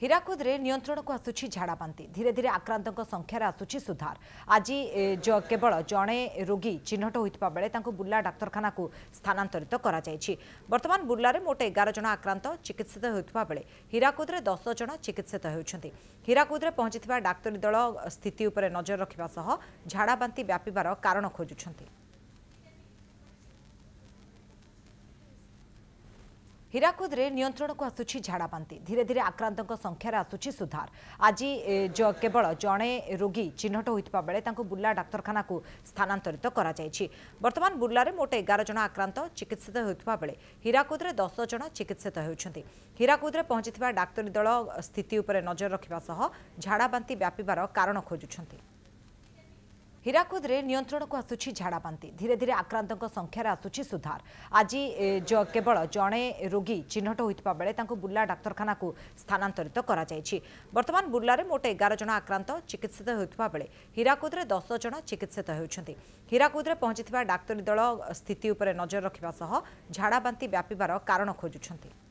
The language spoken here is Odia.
ହୀରାକୁଦରେ ନିୟନ୍ତ୍ରଣକୁ ଆସୁଛି ଝାଡ଼ାବାନ୍ତି ଧୀରେ ଧୀରେ ଆକ୍ରାନ୍ତଙ୍କ ସଂଖ୍ୟାରେ ଆସୁଛି ସୁଧାର ଆଜି କେବଳ ଜଣେ ରୋଗୀ ଚିହ୍ନଟ ହୋଇଥିବା ବେଳେ ତାଙ୍କୁ ବୁର୍ଲା ଡାକ୍ତରଖାନାକୁ ସ୍ଥାନାନ୍ତରିତ କରାଯାଇଛି ବର୍ତ୍ତମାନ ବୁର୍ଲାରେ ମୋଟ ଏଗାର ଜଣ ଆକ୍ରାନ୍ତ ଚିକିତ୍ସିତ ହେଉଥିବା ବେଳେ ହୀରାକୁଦରେ ଦଶ ଜଣ ଚିକିତ୍ସିତ ହେଉଛନ୍ତି ହୀରାକୁଦରେ ପହଞ୍ଚିଥିବା ଡାକ୍ତରୀ ଦଳ ସ୍ଥିତି ଉପରେ ନଜର ରଖିବା ସହ ଝାଡ଼ାବାନ୍ତି ବ୍ୟାପିବାର କାରଣ ଖୋଜୁଛନ୍ତି ହୀରାକୁଦରେ ନିୟନ୍ତ୍ରଣକୁ ଆସୁଛି ଝାଡ଼ାବାନ୍ତି ଧୀରେ ଧୀରେ ଆକ୍ରାନ୍ତଙ୍କ ସଂଖ୍ୟାରେ ଆସୁଛି ସୁଧାର ଆଜି କେବଳ ଜଣେ ରୋଗୀ ଚିହ୍ନଟ ହୋଇଥିବା ବେଳେ ତାଙ୍କୁ ବୁର୍ଲା ଡାକ୍ତରଖାନାକୁ ସ୍ଥାନାନ୍ତରିତ କରାଯାଇଛି ବର୍ତ୍ତମାନ ବୁର୍ଲାରେ ମୋଟ ଏଗାର ଜଣ ଆକ୍ରାନ୍ତ ଚିକିତ୍ସିତ ହେଉଥିବା ବେଳେ ହୀରାକୁଦରେ ଦଶ ଜଣ ଚିକିତ୍ସିତ ହେଉଛନ୍ତି ହୀରାକୁଦରେ ପହଞ୍ଚିଥିବା ଡାକ୍ତରୀ ଦଳ ସ୍ଥିତି ଉପରେ ନଜର ରଖିବା ସହ ଝାଡ଼ାବାନ୍ତି ବ୍ୟାପିବାର କାରଣ ଖୋଜୁଛନ୍ତି ହୀରାକୁଦରେ ନିୟନ୍ତ୍ରଣକୁ ଆସୁଛି ଝାଡ଼ାବାନ୍ତି ଧୀରେ ଧୀରେ ଆକ୍ରାନ୍ତଙ୍କ ସଂଖ୍ୟାରେ ଆସୁଛି ସୁଧାର ଆଜି କେବଳ ଜଣେ ରୋଗୀ ଚିହ୍ନଟ ହୋଇଥିବା ବେଳେ ତାଙ୍କୁ ବୁର୍ଲା ଡାକ୍ତରଖାନାକୁ ସ୍ଥାନାନ୍ତରିତ କରାଯାଇଛି ବର୍ତ୍ତମାନ ବୁର୍ଲାରେ ମୋଟ ଏଗାର ଜଣ ଆକ୍ରାନ୍ତ ଚିକିତ୍ସିତ ହେଉଥିବା ବେଳେ ହୀରାକୁଦରେ ଦଶ ଜଣ ଚିକିତ୍ସିତ ହେଉଛନ୍ତି ହୀରାକୁଦରେ ପହଞ୍ଚିଥିବା ଡାକ୍ତରୀ ଦଳ ସ୍ଥିତି ଉପରେ ନଜର ରଖିବା ସହ ଝାଡ଼ାବାନ୍ତି ବ୍ୟାପିବାର କାରଣ ଖୋଜୁଛନ୍ତି